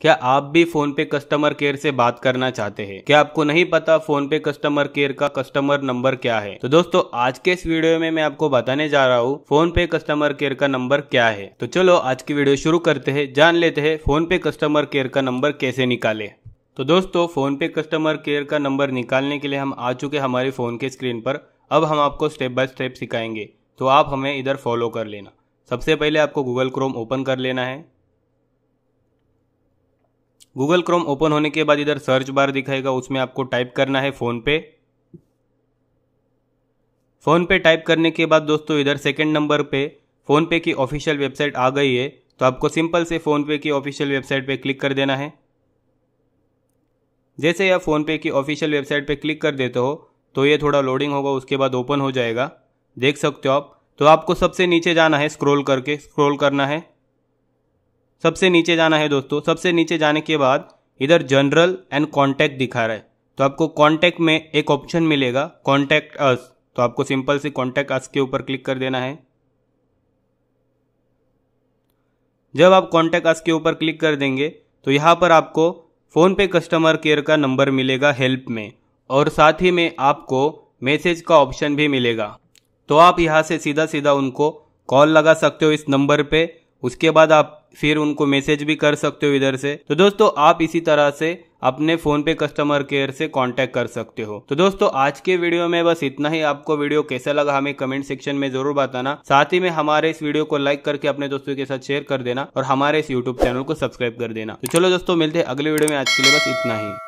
क्या आप भी फोन पे कस्टमर केयर से बात करना चाहते हैं क्या आपको नहीं पता फोन पे कस्टमर केयर का कस्टमर नंबर क्या है तो दोस्तों आज के इस वीडियो में मैं आपको बताने जा रहा हूँ फोन पे कस्टमर केयर का नंबर क्या है तो चलो आज की वीडियो शुरू करते हैं जान लेते हैं फोन पे कस्टमर केयर का नंबर कैसे निकाले तो दोस्तों फोन पे कस्टमर केयर का नंबर निकालने के लिए हम आ चुके हमारे फोन के स्क्रीन पर अब हम आपको स्टेप बाय स्टेप सिखाएंगे तो आप हमें इधर फॉलो कर लेना सबसे पहले आपको गूगल क्रोम ओपन कर लेना है गूगल क्रोम ओपन होने के बाद इधर सर्च बार दिखाएगा उसमें आपको टाइप करना है फ़ोन पे फ़ोन पे टाइप करने के बाद दोस्तों इधर सेकंड नंबर पे फ़ोन पे की ऑफिशियल वेबसाइट आ गई है तो आपको सिंपल से फ़ोन पे की ऑफिशियल वेबसाइट पे क्लिक कर देना है जैसे आप फ़ोन पे की ऑफिशियल वेबसाइट पे क्लिक कर देते हो तो ये थोड़ा लोडिंग होगा उसके बाद ओपन हो जाएगा देख सकते हो आप तो आपको सबसे नीचे जाना है स्क्रोल करके स्क्रोल करना है सबसे नीचे जाना है दोस्तों सबसे नीचे जाने के बाद इधर जनरल एंड कॉन्टैक्ट दिखा रहा है तो आपको कॉन्टैक्ट में एक ऑप्शन मिलेगा कॉन्टैक्ट अस तो आपको सिंपल से कॉन्टैक्ट अस के ऊपर क्लिक कर देना है जब आप कॉन्टैक्ट अस के ऊपर क्लिक कर देंगे तो यहाँ पर आपको फ़ोनपे कस्टमर केयर का नंबर मिलेगा हेल्प में और साथ ही में आपको मैसेज का ऑप्शन भी मिलेगा तो आप यहाँ से सीधा सीधा उनको कॉल लगा सकते हो इस नंबर पे उसके बाद आप फिर उनको मैसेज भी कर सकते हो इधर से तो दोस्तों आप इसी तरह से अपने फोन पे कस्टमर केयर से कांटेक्ट कर सकते हो तो दोस्तों आज के वीडियो में बस इतना ही आपको वीडियो कैसा लगा हमें कमेंट सेक्शन में जरूर बताना साथ ही में हमारे इस वीडियो को लाइक करके अपने दोस्तों के साथ शेयर कर देना और हमारे इस यूट्यूब चैनल को सब्सक्राइब कर देना तो चलो दोस्तों मिलते हैं अगले वीडियो में आज के लिए बस इतना ही